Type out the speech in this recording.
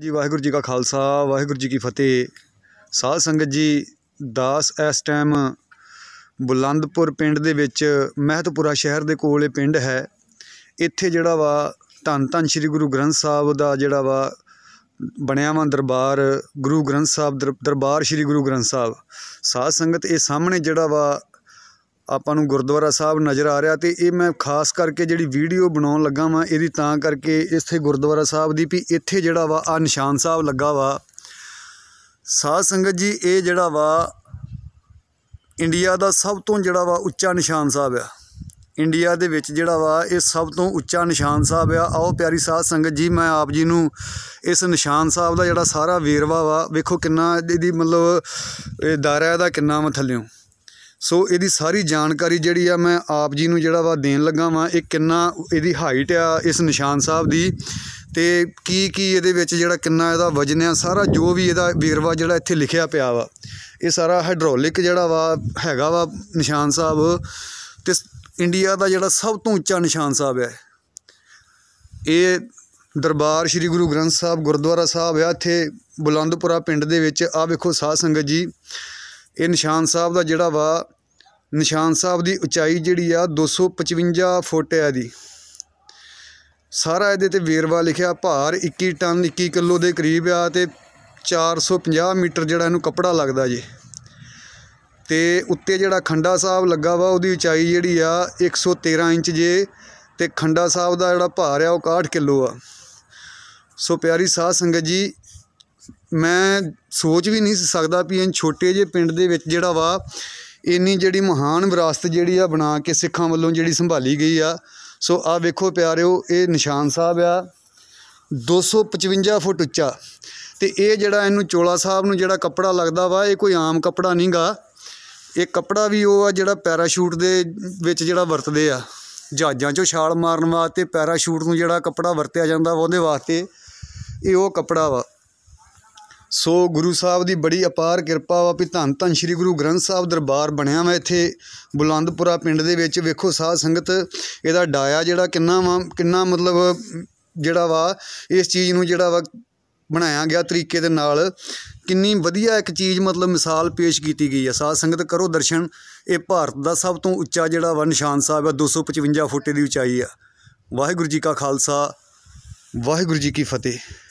ਜੀ ਵਾਹਿਗੁਰੂ ਜੀ ਕਾ ਖਾਲਸਾ ਵਾਹਿਗੁਰੂ ਜੀ ਕੀ ਫਤਿਹ ਸਾਧ ਸੰਗਤ ਜੀ ਦਾਸ ਇਸ ਟਾਈਮ ਬੁਲੰਦਪੁਰ ਪਿੰਡ ਦੇ ਵਿੱਚ ਮਹਿਤਪੁਰਾ ਸ਼ਹਿਰ ਦੇ ਕੋਲ ਇਹ ਪਿੰਡ ਹੈ ਇੱਥੇ ਜਿਹੜਾ ਵਾ ਧੰਨ ਧੰਨ ਸ੍ਰੀ ਗੁਰੂ ਗ੍ਰੰਥ ਸਾਹਿਬ ਦਾ ਜਿਹੜਾ ਵਾ ਬਣਿਆ ਵਾ ਦਰਬਾਰ ਗੁਰੂ ਗ੍ਰੰਥ ਸਾਹਿਬ ਦਰਬਾਰ ਸ੍ਰੀ ਗੁਰੂ ਗ੍ਰੰਥ ਸਾਹਿਬ ਸਾਧ ਸੰਗਤ ਇਹ ਸਾਹਮਣੇ ਜਿਹੜਾ ਵਾ ਆਪਾਂ ਨੂੰ ਗੁਰਦੁਆਰਾ ਸਾਹਿਬ ਨਜ਼ਰ ਆ ਰਿਹਾ ਤੇ ਇਹ ਮੈਂ ਖਾਸ ਕਰਕੇ ਜਿਹੜੀ ਵੀਡੀਓ ਬਣਾਉਣ ਲੱਗਾ ਵਾਂ ਇਹਦੀ ਤਾਂ ਕਰਕੇ ਇੱਥੇ ਗੁਰਦੁਆਰਾ ਸਾਹਿਬ ਦੀ ਵੀ ਇੱਥੇ ਜਿਹੜਾ ਵਾ ਆ ਨਿਸ਼ਾਨ ਸਾਹਿਬ ਲੱਗਾ ਵਾ ਸਾਧ ਸੰਗਤ ਜੀ ਇਹ ਜਿਹੜਾ ਵਾ ਇੰਡੀਆ ਦਾ ਸਭ ਤੋਂ ਜਿਹੜਾ ਵਾ ਉੱਚਾ ਨਿਸ਼ਾਨ ਸਾਹਿਬ ਆ ਇੰਡੀਆ ਦੇ ਵਿੱਚ ਜਿਹੜਾ ਵਾ ਇਹ ਸਭ ਤੋਂ ਉੱਚਾ ਨਿਸ਼ਾਨ ਸਾਹਿਬ ਆ ਆਓ ਪਿਆਰੀ ਸਾਧ ਸੰਗਤ ਜੀ ਮੈਂ ਆਪ ਜੀ ਨੂੰ ਇਸ ਨਿਸ਼ਾਨ ਸਾਹਿਬ ਦਾ ਜਿਹੜਾ ਸਾਰਾ ਵੇਰਵਾ ਵਾ ਵੇਖੋ ਕਿੰਨਾ ਇਹਦੀ ਮਤਲਬ ਇਹ ਦਾਰਿਆ ਦਾ ਕਿੰਨਾ ਮਥਲਿਓ ਸੋ ਇਹਦੀ ਸਾਰੀ ਜਾਣਕਾਰੀ ਜਿਹੜੀ ਆ ਮੈਂ ਆਪ ਜੀ ਨੂੰ ਜਿਹੜਾ ਵਾ ਦੇਣ ਲੱਗਾ ਵਾਂ ਇਹ ਕਿੰਨਾ ਇਹਦੀ ਹਾਈਟ ਆ ਇਸ ਨਿਸ਼ਾਨ ਸਾਹਿਬ ਦੀ ਤੇ ਕੀ ਕੀ ਇਹਦੇ ਵਿੱਚ ਜਿਹੜਾ ਕਿੰਨਾ ਇਹਦਾ ਵਜਨ ਆ ਸਾਰਾ ਜੋ ਵੀ ਇਹਦਾ ਵੇਰਵਾ ਜਿਹੜਾ ਇੱਥੇ ਲਿਖਿਆ ਪਿਆ ਵਾ ਇਹ ਸਾਰਾ ਹਾਈਡ੍ਰੋਲਿਕ ਜਿਹੜਾ ਵਾ ਹੈਗਾ ਵਾ ਨਿਸ਼ਾਨ ਸਾਹਿਬ ਤੇ ਇੰਡੀਆ ਦਾ ਜਿਹੜਾ ਸਭ ਤੋਂ ਉੱਚਾ ਨਿਸ਼ਾਨ ਸਾਹਿਬ ਹੈ ਇਹ ਦਰਬਾਰ ਸ੍ਰੀ ਗੁਰੂ ਗ੍ਰੰਥ ਸਾਹਿਬ ਗੁਰਦੁਆਰਾ ਸਾਹਿਬ ਆ ਇੱਥੇ ਬੁਲੰਦਪੁਰਾ ਪਿੰਡ ਦੇ ਵਿੱਚ ਆ ਵੇਖੋ ਸਾਧ ਸੰਗਤ ਜੀ ਇਹ ਨਿਸ਼ਾਨ ਸਾਹਿਬ ਦਾ ਜਿਹੜਾ ਵਾ ਨਿਸ਼ਾਨ ਸਾਹਿਬ ਦੀ ਉਚਾਈ ਜਿਹੜੀ ਆ 255 ਫੁੱਟ ਆ ਦੀ ਸਾਰਾ ਇਹਦੇ ਤੇ ਵੇਰਵਾ ਲਿਖਿਆ ਭਾਰ 21 ਟਨ 21 ਕਿਲੋ ਦੇ ਕਰੀਬ ਆ ਤੇ 450 ਮੀਟਰ ਜਿਹੜਾ ਇਹਨੂੰ ਕਪੜਾ ਲੱਗਦਾ ਜੀ ਤੇ ਉੱਤੇ ਜਿਹੜਾ ਖੰਡਾ ਸਾਹਿਬ ਲੱਗਾ ਵਾ ਉਹਦੀ ਉਚਾਈ ਜਿਹੜੀ ਆ 113 ਇੰਚ ਜੇ ਤੇ ਖੰਡਾ ਸਾਹਿਬ ਦਾ ਜਿਹੜਾ ਭਾਰ ਆ ਉਹ 61 ਕਿਲੋ ਆ ਸੋ ਪਿਆਰੀ ਸਾਧ ਸੰਗਤ ਜੀ ਮੈਂ ਸੋਚ ਵੀ ਨਹੀਂ ਸਕਦਾ ਵੀ ਇਹ ਛੋਟੇ ਜਿਹੇ ਪਿੰਡ ਦੇ ਵਿੱਚ ਜਿਹੜਾ ਵਾ ਇੰਨੀ ਜਿਹੜੀ ਮਹਾਨ ਵਿਰਾਸਤ ਜਿਹੜੀ ਆ ਬਣਾ ਕੇ ਸਿੱਖਾਂ ਵੱਲੋਂ ਜਿਹੜੀ ਸੰਭਾਲੀ ਗਈ ਆ ਸੋ ਆ ਵੇਖੋ ਪਿਆਰਿਓ ਇਹ ਨਿਸ਼ਾਨ ਸਾਹਿਬ ਆ 255 ਫੁੱਟ ਉੱਚਾ ਤੇ ਇਹ ਜਿਹੜਾ ਇਹਨੂੰ ਚੋਲਾ ਸਾਹਿਬ ਨੂੰ ਜਿਹੜਾ ਕੱਪੜਾ ਲੱਗਦਾ ਵਾ ਇਹ ਕੋਈ ਆਮ ਕੱਪੜਾ ਨਹੀਂਗਾ ਇਹ ਕੱਪੜਾ ਵੀ ਉਹ ਆ ਜਿਹੜਾ ਪੈਰਾਸ਼ੂਟ ਦੇ ਵਿੱਚ ਜਿਹੜਾ ਵਰਤਦੇ ਆ ਜਹਾਜ਼ਾਂ 'ਚੋਂ ਛਾਲ ਮਾਰਨ ਵਾਸਤੇ ਪੈਰਾਸ਼ੂਟ ਨੂੰ ਜਿਹੜਾ ਕੱਪੜਾ ਵਰਤਿਆ ਜਾਂਦਾ ਉਹਦੇ ਵਾਸਤੇ ਇਹ ਉਹ ਕੱਪੜਾ ਵਾ ਸੋ ਗੁਰੂ ਸਾਹਿਬ ਦੀ ਬੜੀ ਅਪਾਰ ਕਿਰਪਾ ਵਾ ਵੀ ਧੰਨ ਧੰਨ ਸ੍ਰੀ ਗੁਰੂ ਗ੍ਰੰਥ ਸਾਹਿਬ ਦਰਬਾਰ ਬਣਿਆ ਵਾ ਇੱਥੇ ਬੁਲੰਦਪੁਰਾ ਪਿੰਡ ਦੇ ਵਿੱਚ ਵੇਖੋ ਸਾਧ ਸੰਗਤ ਇਹਦਾ ਡਾਇਆ ਜਿਹੜਾ ਕਿੰਨਾ ਵਾ ਕਿੰਨਾ ਮਤਲਬ ਜਿਹੜਾ ਵਾ ਇਸ ਚੀਜ਼ ਨੂੰ ਜਿਹੜਾ ਵਾ ਬਣਾਇਆ ਗਿਆ ਤਰੀਕੇ ਦੇ ਨਾਲ ਕਿੰਨੀ ਵਧੀਆ ਇੱਕ ਚੀਜ਼ ਮਤਲਬ ਮਿਸਾਲ ਪੇਸ਼ ਕੀਤੀ ਗਈ ਹੈ ਸਾਧ ਸੰਗਤ ਕਰੋ ਦਰਸ਼ਨ ਇਹ ਭਾਰਤ ਦਾ ਸਭ ਤੋਂ ਉੱਚਾ ਜਿਹੜਾ ਵਾ ਨਿਸ਼ਾਨ ਸਾਹਿਬ ਹੈ 255 ਫੁੱਟ ਦੀ ਉਚਾਈ ਆ ਵਾਹਿਗੁਰੂ ਜੀ ਕਾ ਖਾਲਸਾ ਵਾਹਿਗੁਰੂ ਜੀ ਕੀ ਫਤਿਹ